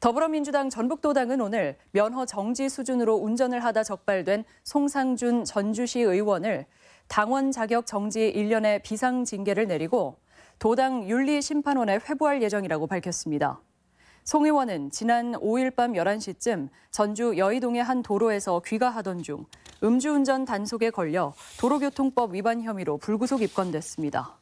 더불어민주당 전북도당은 오늘 면허 정지 수준으로 운전을 하다 적발된 송상준 전주시 의원을 당원 자격 정지 1년의 비상 징계를 내리고 도당 윤리심판원에 회부할 예정이라고 밝혔습니다. 송 의원은 지난 5일 밤 11시쯤 전주 여의동의 한 도로에서 귀가하던 중 음주운전 단속에 걸려 도로교통법 위반 혐의로 불구속 입건됐습니다.